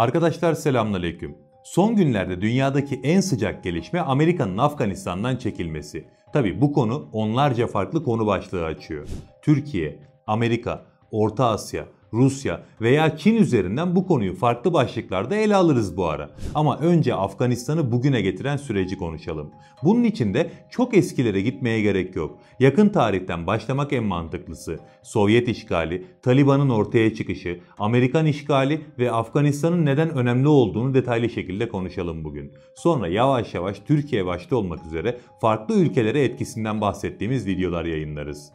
Arkadaşlar selamünaleyküm. Son günlerde dünyadaki en sıcak gelişme Amerika'nın Afganistan'dan çekilmesi. Tabi bu konu onlarca farklı konu başlığı açıyor. Türkiye, Amerika, Orta Asya, Rusya veya Çin üzerinden bu konuyu farklı başlıklarda ele alırız bu ara. Ama önce Afganistan'ı bugüne getiren süreci konuşalım. Bunun için de çok eskilere gitmeye gerek yok. Yakın tarihten başlamak en mantıklısı. Sovyet işgali, Taliban'ın ortaya çıkışı, Amerikan işgali ve Afganistan'ın neden önemli olduğunu detaylı şekilde konuşalım bugün. Sonra yavaş yavaş Türkiye başta olmak üzere farklı ülkelere etkisinden bahsettiğimiz videolar yayınlarız.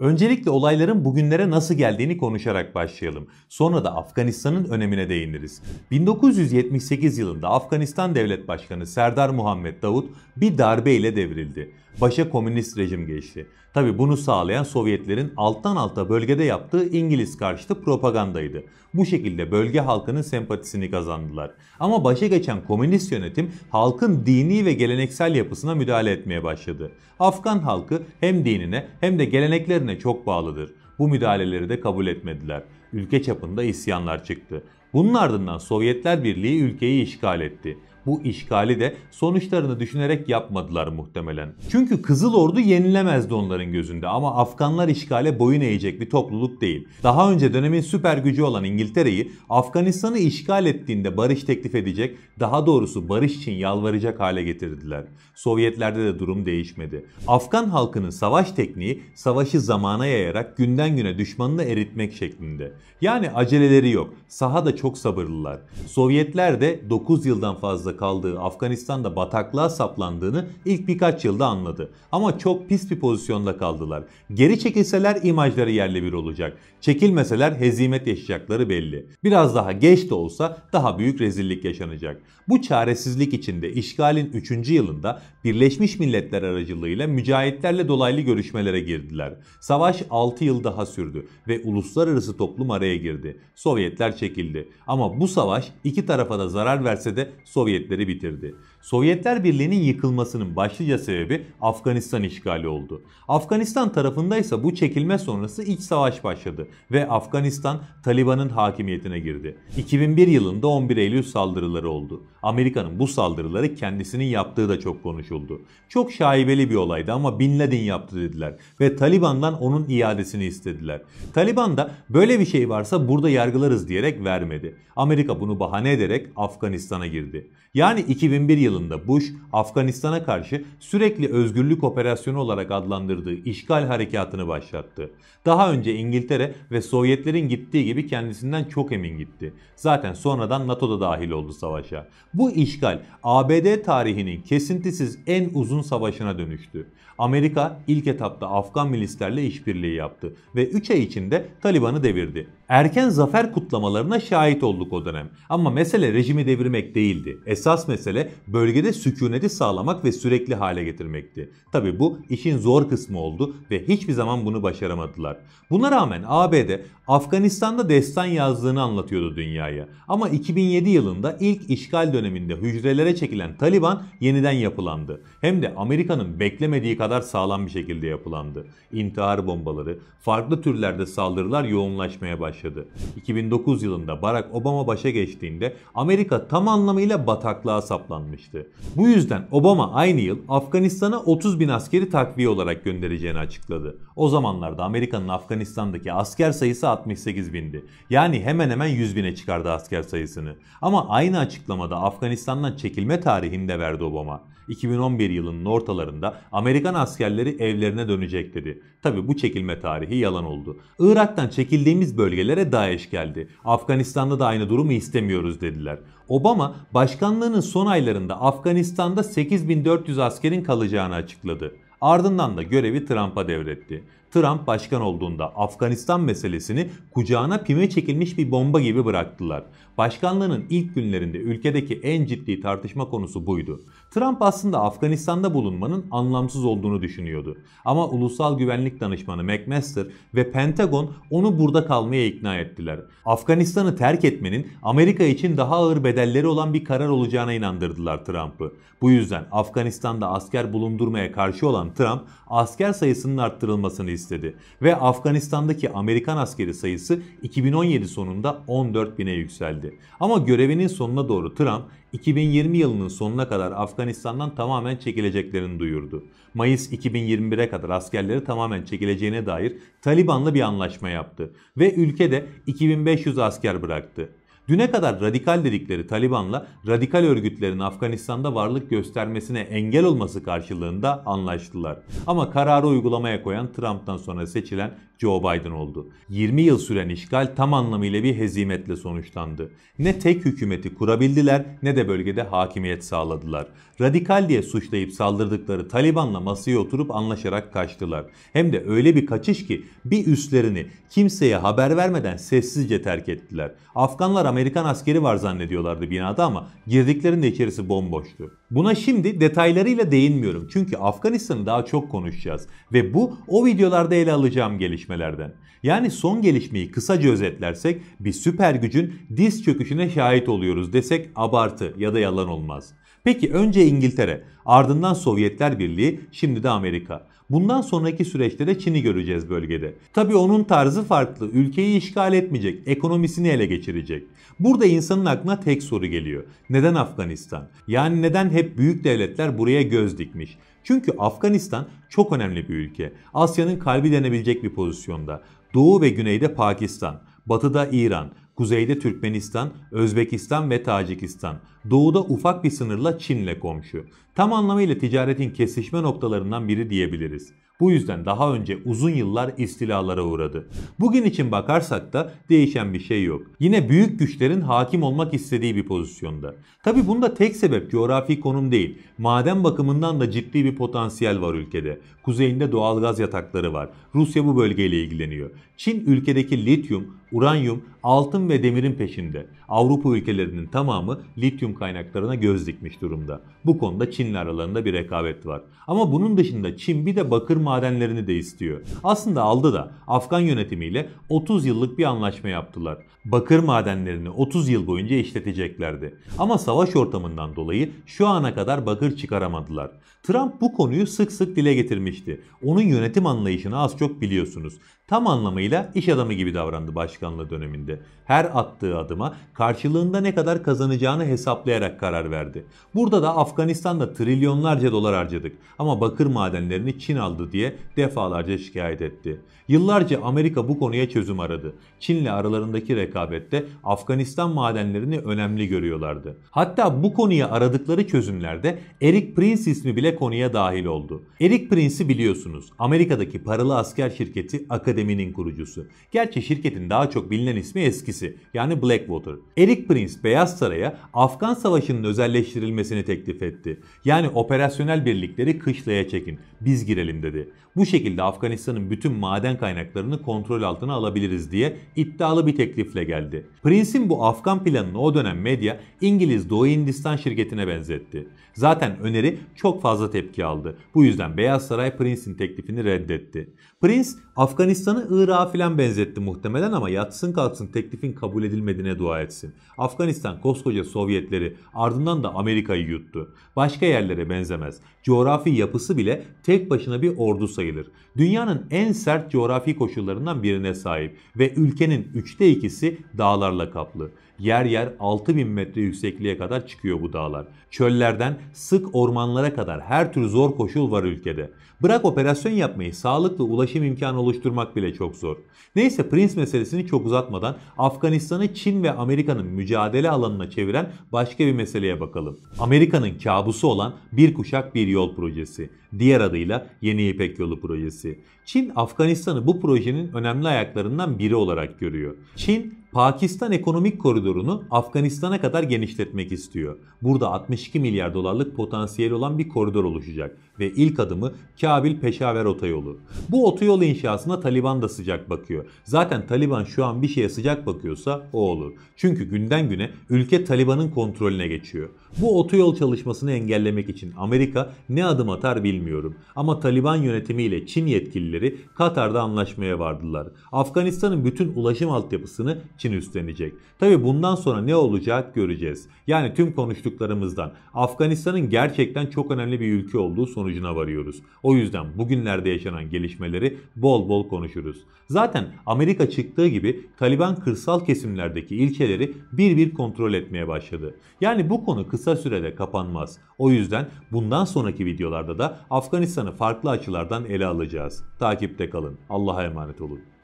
Öncelikle olayların bugünlere nasıl geldiğini konuşarak başlayalım. Sonra da Afganistan'ın önemine değiniriz. 1978 yılında Afganistan Devlet Başkanı Serdar Muhammed Davut bir darbe ile devrildi. Başa komünist rejim geçti. Tabi bunu sağlayan Sovyetlerin alttan alta bölgede yaptığı İngiliz karşıtı propagandaydı. Bu şekilde bölge halkının sempatisini kazandılar. Ama başa geçen komünist yönetim halkın dini ve geleneksel yapısına müdahale etmeye başladı. Afgan halkı hem dinine hem de geleneklerine çok bağlıdır. Bu müdahaleleri de kabul etmediler. Ülke çapında isyanlar çıktı. Bunun ardından Sovyetler Birliği ülkeyi işgal etti bu işgali de sonuçlarını düşünerek yapmadılar muhtemelen. Çünkü Kızıl Ordu yenilemezdi onların gözünde ama Afganlar işgale boyun eğecek bir topluluk değil. Daha önce dönemin süper gücü olan İngiltere'yi Afganistan'ı işgal ettiğinde barış teklif edecek, daha doğrusu barış için yalvaracak hale getirdiler. Sovyetlerde de durum değişmedi. Afgan halkının savaş tekniği savaşı zamana yayarak günden güne düşmanını eritmek şeklinde. Yani aceleleri yok. Sahada çok sabırlılar. Sovyetler de 9 yıldan fazla kaldığı Afganistan'da bataklığa saplandığını ilk birkaç yılda anladı. Ama çok pis bir pozisyonda kaldılar. Geri çekilseler imajları yerle bir olacak. Çekilmeseler hezimet yaşayacakları belli. Biraz daha geç de olsa daha büyük rezillik yaşanacak. Bu çaresizlik içinde işgalin 3. yılında Birleşmiş Milletler aracılığıyla mücahitlerle dolaylı görüşmelere girdiler. Savaş 6 yıl daha sürdü ve uluslararası toplum araya girdi. Sovyetler çekildi. Ama bu savaş iki tarafa da zarar verse de Sovyet Sovyetleri bitirdi. Sovyetler Birliği'nin yıkılmasının başlıca sebebi Afganistan işgali oldu. Afganistan tarafındaysa bu çekilme sonrası iç savaş başladı ve Afganistan Taliban'ın hakimiyetine girdi. 2001 yılında 11 Eylül saldırıları oldu. Amerika'nın bu saldırıları kendisinin yaptığı da çok konuşuldu. Çok şaibeli bir olaydı ama Bin Laden yaptı dediler ve Taliban'dan onun iadesini istediler. Taliban da böyle bir şey varsa burada yargılarız diyerek vermedi. Amerika bunu bahane ederek Afganistan'a girdi. Yani 2001 yılında Bush Afganistan'a karşı sürekli özgürlük operasyonu olarak adlandırdığı işgal harekatını başlattı. Daha önce İngiltere ve Sovyetlerin gittiği gibi kendisinden çok emin gitti. Zaten sonradan NATO'da dahil oldu savaşa. Bu işgal ABD tarihinin kesintisiz en uzun savaşına dönüştü. Amerika ilk etapta Afgan milislerle işbirliği yaptı ve 3 ay içinde Taliban'ı devirdi. Erken zafer kutlamalarına şahit olduk o dönem. Ama mesele rejimi devirmek değildi. Esas mesele bölgede sükuneti sağlamak ve sürekli hale getirmekti. Tabi bu işin zor kısmı oldu ve hiçbir zaman bunu başaramadılar. Buna rağmen ABD Afganistan'da destan yazdığını anlatıyordu dünyaya. Ama 2007 yılında ilk işgal döneminde hücrelere çekilen Taliban yeniden yapılandı. Hem de Amerika'nın beklemediği kadar kadar sağlam bir şekilde yapılandı. İntihar bombaları, farklı türlerde saldırılar yoğunlaşmaya başladı. 2009 yılında Barack Obama başa geçtiğinde Amerika tam anlamıyla bataklığa saplanmıştı. Bu yüzden Obama aynı yıl Afganistan'a 30 bin askeri takviye olarak göndereceğini açıkladı. O zamanlarda Amerika'nın Afganistan'daki asker sayısı 68 bindi. Yani hemen hemen 100 bine çıkardı asker sayısını. Ama aynı açıklamada Afganistan'dan çekilme tarihini de verdi Obama. 2011 yılının ortalarında Amerikan askerleri evlerine dönecek dedi. Tabi bu çekilme tarihi yalan oldu. Irak'tan çekildiğimiz bölgelere DAEŞ geldi. Afganistan'da da aynı durumu istemiyoruz dediler. Obama başkanlığının son aylarında Afganistan'da 8400 askerin kalacağını açıkladı. Ardından da görevi Trump'a devretti. Trump başkan olduğunda Afganistan meselesini kucağına pime çekilmiş bir bomba gibi bıraktılar. Başkanlığının ilk günlerinde ülkedeki en ciddi tartışma konusu buydu. Trump aslında Afganistan'da bulunmanın anlamsız olduğunu düşünüyordu. Ama Ulusal Güvenlik Danışmanı McMaster ve Pentagon onu burada kalmaya ikna ettiler. Afganistan'ı terk etmenin Amerika için daha ağır bedelleri olan bir karar olacağına inandırdılar Trump'ı. Bu yüzden Afganistan'da asker bulundurmaya karşı olan Trump asker sayısının arttırılmasını istedi ve Afganistan'daki Amerikan askeri sayısı 2017 sonunda 14 bine yükseldi edildi. Ama görevinin sonuna doğru Trump 2020 yılının sonuna kadar Afganistan'dan tamamen çekileceklerini duyurdu. Mayıs 2021'e kadar askerleri tamamen çekileceğine dair Taliban'la bir anlaşma yaptı ve ülkede 2500 asker bıraktı. Düne kadar radikal dedikleri Taliban'la radikal örgütlerin Afganistan'da varlık göstermesine engel olması karşılığında anlaştılar. Ama kararı uygulamaya koyan Trump'tan sonra seçilen Joe Biden oldu. 20 yıl süren işgal tam anlamıyla bir hezimetle sonuçlandı. Ne tek hükümeti kurabildiler ne de bölgede hakimiyet sağladılar. Radikal diye suçlayıp saldırdıkları Taliban'la masaya oturup anlaşarak kaçtılar. Hem de öyle bir kaçış ki bir üstlerini kimseye haber vermeden sessizce terk ettiler. Afganlar Amerikan askeri var zannediyorlardı binada ama girdiklerinde içerisi bomboştu. Buna şimdi detaylarıyla değinmiyorum çünkü Afganistan'ı daha çok konuşacağız ve bu o videolarda ele alacağım gelişmelerden. Yani son gelişmeyi kısaca özetlersek bir süper gücün diz çöküşüne şahit oluyoruz desek abartı ya da yalan olmaz. Peki önce İngiltere, ardından Sovyetler Birliği, şimdi de Amerika. Bundan sonraki süreçte de Çin'i göreceğiz bölgede. Tabi onun tarzı farklı. Ülkeyi işgal etmeyecek, ekonomisini ele geçirecek. Burada insanın aklına tek soru geliyor. Neden Afganistan? Yani neden hep büyük devletler buraya göz dikmiş? Çünkü Afganistan çok önemli bir ülke. Asya'nın kalbi denebilecek bir pozisyonda. Doğu ve güneyde Pakistan, batıda İran, kuzeyde Türkmenistan, Özbekistan ve Tacikistan, doğuda ufak bir sınırla Çin'le komşu. Tam anlamıyla ticaretin kesişme noktalarından biri diyebiliriz. Bu yüzden daha önce uzun yıllar istilalara uğradı. Bugün için bakarsak da değişen bir şey yok. Yine büyük güçlerin hakim olmak istediği bir pozisyonda. Tabi bunda tek sebep coğrafi konum değil. Maden bakımından da ciddi bir potansiyel var ülkede. Kuzeyinde doğal gaz yatakları var. Rusya bu bölgeyle ilgileniyor. Çin ülkedeki lityum, uranyum, altın ve demirin peşinde. Avrupa ülkelerinin tamamı lityum kaynaklarına göz dikmiş durumda. Bu konuda Çin'le aralarında bir rekabet var. Ama bunun dışında Çin bir de bakır madenlerini de istiyor. Aslında aldı da Afgan yönetimiyle 30 yıllık bir anlaşma yaptılar. Bakır madenlerini 30 yıl boyunca işleteceklerdi. Ama savaş ortamından dolayı şu ana kadar bakır çıkaramadılar. Trump bu konuyu sık sık dile getirmişti. Onun yönetim anlayışını az çok biliyorsunuz. Tam anlamıyla iş adamı gibi davrandı başkan Başkanlığı döneminde her attığı adıma karşılığında ne kadar kazanacağını hesaplayarak karar verdi. Burada da Afganistan'da trilyonlarca dolar harcadık ama bakır madenlerini Çin aldı diye defalarca şikayet etti. Yıllarca Amerika bu konuya çözüm aradı. Çin'le aralarındaki rekabette Afganistan madenlerini önemli görüyorlardı. Hatta bu konuya aradıkları çözümlerde Eric Prince ismi bile konuya dahil oldu. Eric Prince'i biliyorsunuz. Amerika'daki paralı asker şirketi Akademi'nin kurucusu. Gerçi şirketin daha daha çok bilinen ismi eskisi yani Blackwater. Eric Prince Beyaz Saray'a Afgan Savaşı'nın özelleştirilmesini teklif etti. Yani operasyonel birlikleri kışlaya çekin, biz girelim dedi. Bu şekilde Afganistan'ın bütün maden kaynaklarını kontrol altına alabiliriz diye iddialı bir teklifle geldi. Prince'in bu Afgan planını o dönem medya İngiliz Doğu Hindistan şirketine benzetti. Zaten öneri çok fazla tepki aldı. Bu yüzden Beyaz Saray Prince'in teklifini reddetti. Prince Afganistan'ı Irak'a filan benzetti muhtemelen ama yatsın kalksın teklifin kabul edilmediğine dua etsin. Afganistan koskoca Sovyetleri ardından da Amerika'yı yuttu. Başka yerlere benzemez. Coğrafi yapısı bile tek başına bir ordu sayılır. Dünyanın en sert coğrafi koşullarından birine sahip ve ülkenin üçte ikisi dağlarla kaplı. Yer yer 6000 metre yüksekliğe kadar çıkıyor bu dağlar. Çöllerden sık ormanlara kadar her tür zor koşul var ülkede. Bırak operasyon yapmayı, sağlıklı ulaşım imkanı oluşturmak bile çok zor. Neyse Prince meselesini çok uzatmadan Afganistan'ı Çin ve Amerika'nın mücadele alanına çeviren başka bir meseleye bakalım. Amerika'nın kabusu olan Bir Kuşak Bir Yol projesi. Diğer adıyla Yeni İpek Yolu projesi. Çin Afganistan'ı bu projenin önemli ayaklarından biri olarak görüyor. Çin Pakistan ekonomik koridorunu Afganistan'a kadar genişletmek istiyor. Burada 62 milyar dolarlık potansiyeli olan bir koridor oluşacak ve ilk adımı Kabil-Peşaver otoyolu. Bu otoyol inşasına Taliban da sıcak bakıyor. Zaten Taliban şu an bir şeye sıcak bakıyorsa o olur. Çünkü günden güne ülke Taliban'ın kontrolüne geçiyor. Bu otoyol çalışmasını engellemek için Amerika ne adım atar bilmiyorum. Ama Taliban yönetimiyle Çin yetkilileri ülkeleri Katar'da anlaşmaya vardılar. Afganistan'ın bütün ulaşım altyapısını Çin üstlenecek. Tabi bundan sonra ne olacak göreceğiz. Yani tüm konuştuklarımızdan Afganistan'ın gerçekten çok önemli bir ülke olduğu sonucuna varıyoruz. O yüzden bugünlerde yaşanan gelişmeleri bol bol konuşuruz. Zaten Amerika çıktığı gibi Taliban kırsal kesimlerdeki ilçeleri bir bir kontrol etmeye başladı. Yani bu konu kısa sürede kapanmaz. O yüzden bundan sonraki videolarda da Afganistan'ı farklı açılardan ele alacağız takipte kalın. Allah'a emanet olun.